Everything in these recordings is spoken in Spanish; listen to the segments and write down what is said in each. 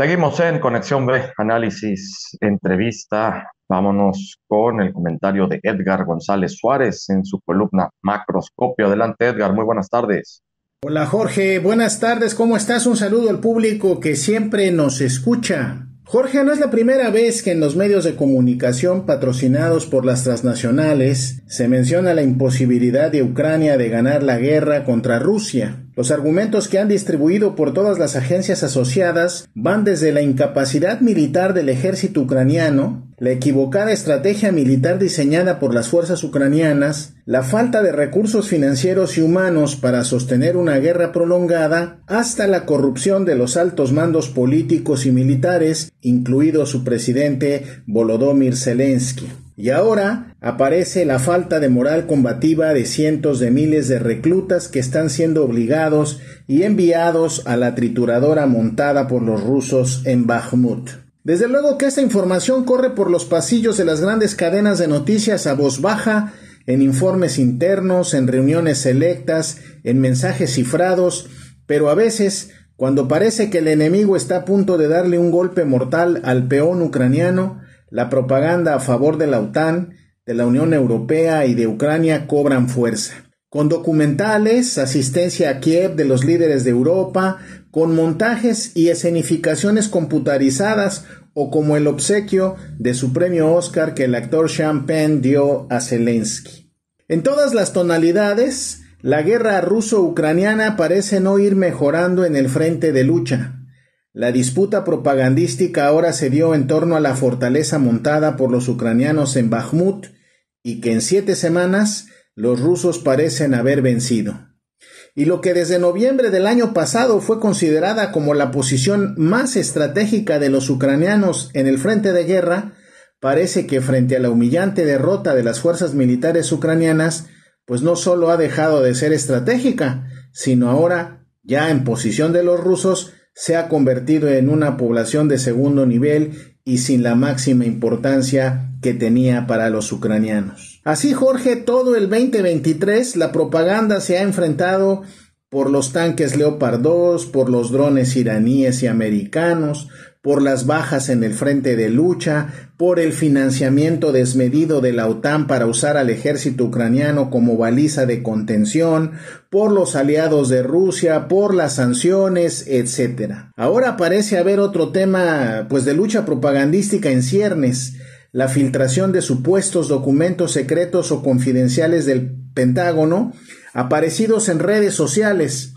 Seguimos en Conexión B, análisis, entrevista. Vámonos con el comentario de Edgar González Suárez en su columna Macroscopio. Adelante, Edgar, muy buenas tardes. Hola Jorge, buenas tardes, ¿cómo estás? Un saludo al público que siempre nos escucha. Jorge, no es la primera vez que en los medios de comunicación patrocinados por las transnacionales se menciona la imposibilidad de Ucrania de ganar la guerra contra Rusia. Los argumentos que han distribuido por todas las agencias asociadas van desde la incapacidad militar del ejército ucraniano, la equivocada estrategia militar diseñada por las fuerzas ucranianas, la falta de recursos financieros y humanos para sostener una guerra prolongada, hasta la corrupción de los altos mandos políticos y militares, incluido su presidente Volodymyr Zelensky. Y ahora aparece la falta de moral combativa de cientos de miles de reclutas que están siendo obligados y enviados a la trituradora montada por los rusos en Bakhmut. Desde luego que esta información corre por los pasillos de las grandes cadenas de noticias a voz baja, en informes internos, en reuniones selectas, en mensajes cifrados, pero a veces, cuando parece que el enemigo está a punto de darle un golpe mortal al peón ucraniano, la propaganda a favor de la OTAN, de la Unión Europea y de Ucrania cobran fuerza con documentales, asistencia a Kiev de los líderes de Europa, con montajes y escenificaciones computarizadas o como el obsequio de su premio Oscar que el actor Sean Penn dio a Zelensky. En todas las tonalidades, la guerra ruso-ucraniana parece no ir mejorando en el frente de lucha. La disputa propagandística ahora se dio en torno a la fortaleza montada por los ucranianos en Bakhmut y que en siete semanas los rusos parecen haber vencido. Y lo que desde noviembre del año pasado fue considerada como la posición más estratégica de los ucranianos en el frente de guerra, parece que frente a la humillante derrota de las fuerzas militares ucranianas, pues no solo ha dejado de ser estratégica, sino ahora, ya en posición de los rusos, se ha convertido en una población de segundo nivel y sin la máxima importancia que tenía para los ucranianos. Así Jorge, todo el 2023 la propaganda se ha enfrentado por los tanques Leopard 2, por los drones iraníes y americanos, por las bajas en el frente de lucha, por el financiamiento desmedido de la OTAN para usar al ejército ucraniano como baliza de contención, por los aliados de Rusia, por las sanciones, etc. Ahora parece haber otro tema pues de lucha propagandística en ciernes, la filtración de supuestos documentos secretos o confidenciales del Pentágono aparecidos en redes sociales,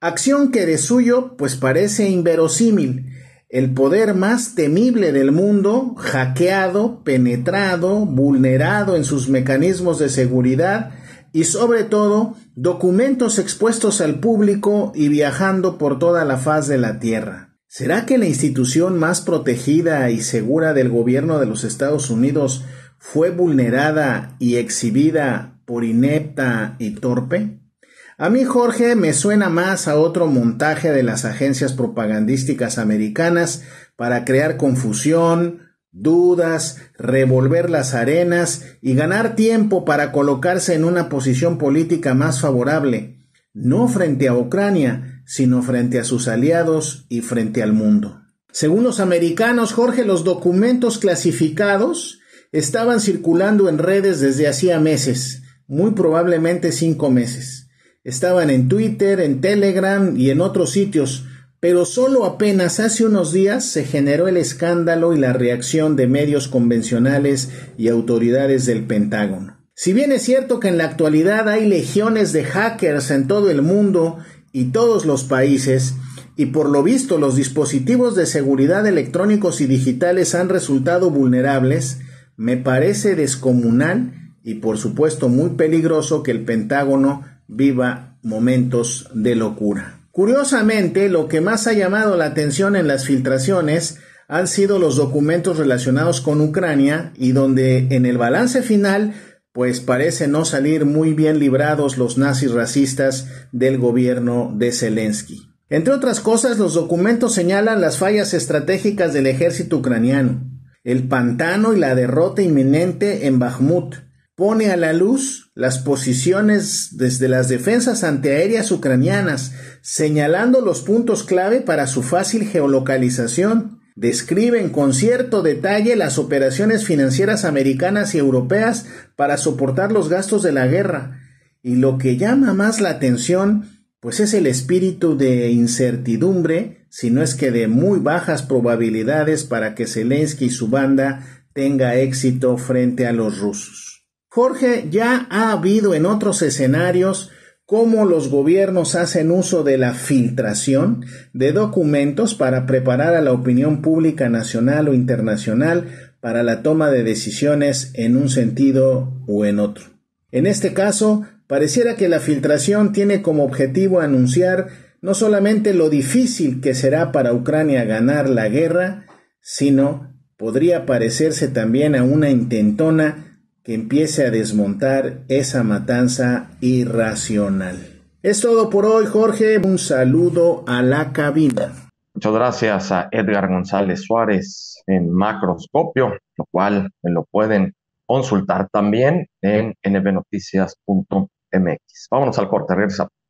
acción que de suyo pues parece inverosímil el poder más temible del mundo, hackeado, penetrado, vulnerado en sus mecanismos de seguridad y sobre todo documentos expuestos al público y viajando por toda la faz de la Tierra. ¿Será que la institución más protegida y segura del gobierno de los Estados Unidos fue vulnerada y exhibida por inepta y torpe? A mí Jorge me suena más a otro montaje de las agencias propagandísticas americanas para crear confusión, dudas, revolver las arenas y ganar tiempo para colocarse en una posición política más favorable, no frente a Ucrania, sino frente a sus aliados y frente al mundo. Según los americanos, Jorge, los documentos clasificados estaban circulando en redes desde hacía meses, muy probablemente cinco meses. Estaban en Twitter, en Telegram y en otros sitios, pero solo apenas hace unos días se generó el escándalo y la reacción de medios convencionales y autoridades del Pentágono. Si bien es cierto que en la actualidad hay legiones de hackers en todo el mundo y todos los países, y por lo visto los dispositivos de seguridad electrónicos y digitales han resultado vulnerables, me parece descomunal y por supuesto muy peligroso que el Pentágono viva momentos de locura. Curiosamente, lo que más ha llamado la atención en las filtraciones han sido los documentos relacionados con Ucrania y donde en el balance final pues parece no salir muy bien librados los nazis racistas del gobierno de Zelensky. Entre otras cosas, los documentos señalan las fallas estratégicas del ejército ucraniano, el pantano y la derrota inminente en Bakhmut, pone a la luz las posiciones desde las defensas antiaéreas ucranianas, señalando los puntos clave para su fácil geolocalización. Describe con cierto detalle las operaciones financieras americanas y europeas para soportar los gastos de la guerra. Y lo que llama más la atención, pues es el espíritu de incertidumbre, si no es que de muy bajas probabilidades para que Zelensky y su banda tenga éxito frente a los rusos. Jorge, ya ha habido en otros escenarios cómo los gobiernos hacen uso de la filtración de documentos para preparar a la opinión pública nacional o internacional para la toma de decisiones en un sentido o en otro. En este caso, pareciera que la filtración tiene como objetivo anunciar no solamente lo difícil que será para Ucrania ganar la guerra, sino podría parecerse también a una intentona que empiece a desmontar esa matanza irracional. Es todo por hoy, Jorge. Un saludo a la cabina. Muchas gracias a Edgar González Suárez en Macroscopio, lo cual lo pueden consultar también en nbnoticias.mx. Vámonos al corte, regresamos.